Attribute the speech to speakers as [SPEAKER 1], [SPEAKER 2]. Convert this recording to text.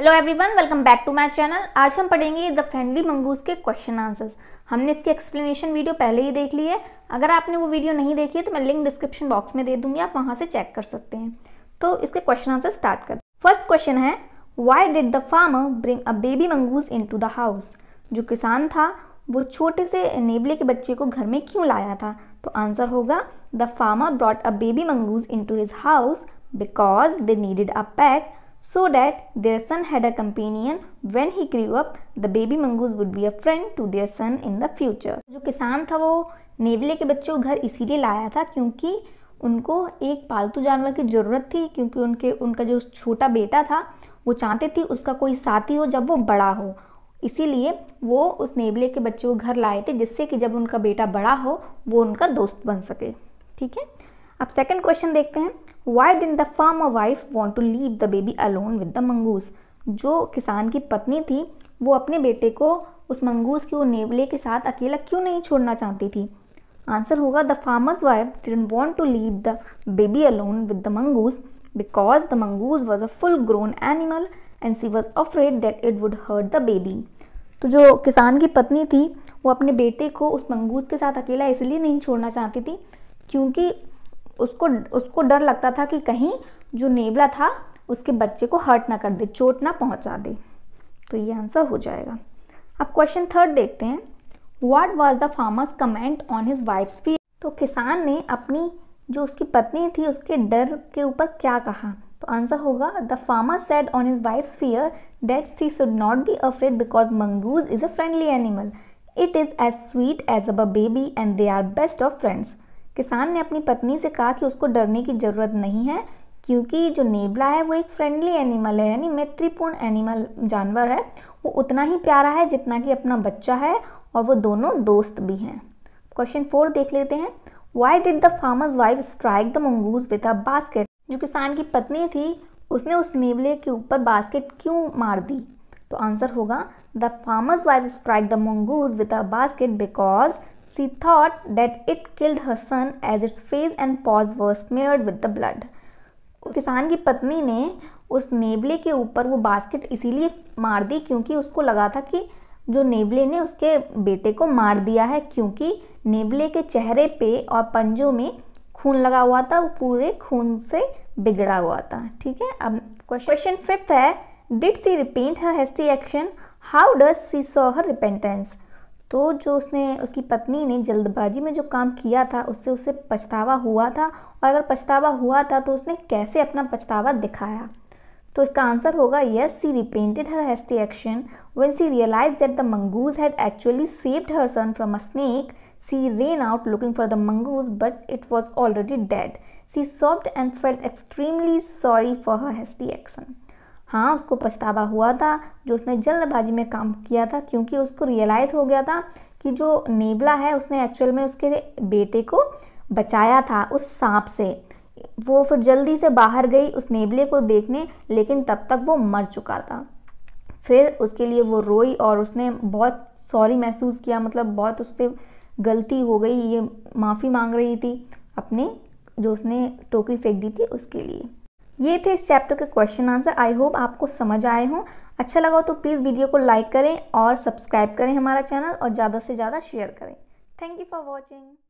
[SPEAKER 1] Hello everyone welcome back to my channel आज हम पढ़ेंगे द फ्रेंडली मंगूस के क्वेश्चन आंसर्स हमने इसकी एक्सप्लेनेशन वीडियो पहले ही देख ली है अगर आपने वो वीडियो नहीं देखी है तो मैं लिंक डिस्क्रिप्शन बॉक्स में दे दूंगी आप वहाँ से चेक कर सकते हैं तो इसके क्वेश्चन आंसर स्टार्ट कर फर्स्ट क्वेश्चन है why did the farmer bring a baby mongoose into the house जो किसान था वो छोटे से नेबले के बच्चे को घर में क्यों लाया था तो आंसर होगा the farmer brought a baby mongoose into his house because they needed a pet so that their son had a companion when he grew up the baby mongoose would be a friend to their son in the future जो किसान था वो नेवले के बच्चे को घर इसीलिए लाया था क्योंकि उनको एक पालतू जानवर की ज़रूरत थी क्योंकि उनके उनका जो छोटा बेटा था वो चाहते थे उसका कोई साथी हो जब वो बड़ा हो इसीलिए वो उस नेवले के बच्चे को घर लाए थे जिससे कि जब उनका बेटा बड़ा हो वो उनका दोस्त बन सके ठीक है अब सेकंड क्वेश्चन देखते हैं why didn't the farm wife want to leave the baby alone with the mongoose जो किसान की पत्नी थी वो अपने बेटे को उस मंगूस के नेवले के साथ अकेला क्यों नहीं छोड़ना चाहती थी आंसर होगा the farmer's wife didn't want to leave the baby alone with the mongoose because the mongoose was a full grown animal and she was afraid that it would hurt the baby तो जो किसान की पत्नी थी वो अपने बेटे को उस मंगूस के साथ अकेला इसलिए नहीं छोड़ना चाहती थी क्योंकि उसको उसको डर लगता था कि कहीं जो नेबला था उसके बच्चे को हर्ट ना कर दे चोट ना पहुंचा दे तो ये आंसर हो जाएगा अब क्वेश्चन थर्ड देखते हैं what was the farmer's comment on his wife's fear तो किसान ने अपनी जो उसकी पत्नी थी उसके डर के ऊपर क्या कहा तो आंसर होगा the farmer said on his wife's fear that she should not be afraid because mongoose is a friendly animal it is as sweet as अब a baby and they are best of friends किसान ने अपनी पत्नी से कहा कि उसको डरने की ज़रूरत नहीं है क्योंकि जो नेबला है वो एक फ्रेंडली एनिमल है यानी मैत्रीपूर्ण एनिमल जानवर है वो उतना ही प्यारा है जितना कि अपना बच्चा है और वो दोनों दोस्त भी हैं क्वेश्चन फोर देख लेते हैं why did the farmer's wife strike the mongoose with a basket जो किसान की पत्नी थी उसने उस नेबले के ऊपर बास्केट क्यों मार दी तो आंसर होगा the farmer's wife strike the mongoose with a basket because She thought that it killed her son as its face and paws were smeared with the blood. किसान की पत्नी ने उस नेवले के ऊपर वो बास्केट इसीलिए मार दी क्योंकि उसको लगा था कि जो नेवले ने उसके बेटे को मार दिया है क्योंकि नेवले के चेहरे पे और पंजों में खून लगा हुआ था वो पूरे खून से बिगड़ा हुआ था ठीक है अब क्वेश्चन फिफ्थ है did she repent her hasty action how does she show her repentance तो जो उसने उसकी पत्नी ने जल्दबाजी में जो काम किया था उससे उसे पछतावा हुआ था और अगर पछतावा हुआ था तो उसने कैसे अपना पछतावा दिखाया तो इसका आंसर होगा yes she repented her hasty action when she realize that the mongoose had actually saved her son from a snake she ran out looking for the mongoose but it was already dead she sobbed and felt extremely sorry for her hasty action हाँ उसको पछतावा हुआ था जो उसने जल्दबाजी में काम किया था क्योंकि उसको रियलाइज़ हो गया था कि जो नेबला है उसने एक्चुअल में उसके बेटे को बचाया था उस सांप से वो फिर जल्दी से बाहर गई उस नेबले को देखने लेकिन तब तक वो मर चुका था फिर उसके लिए वो रोई और उसने बहुत सॉरी महसूस किया मतलब बहुत उससे गलती हो गई ये माफ़ी मांग रही थी अपने जो उसने टोकरी फेंक दी थी उसके लिए ये थे इस चैप्टर के क्वेश्चन आंसर आई होप आपको समझ आए हों अच्छा लगा हो तो प्लीज़ वीडियो को लाइक करें और सब्सक्राइब करें हमारा चैनल और ज़्यादा से ज़्यादा शेयर करें थैंक यू फॉर वॉचिंग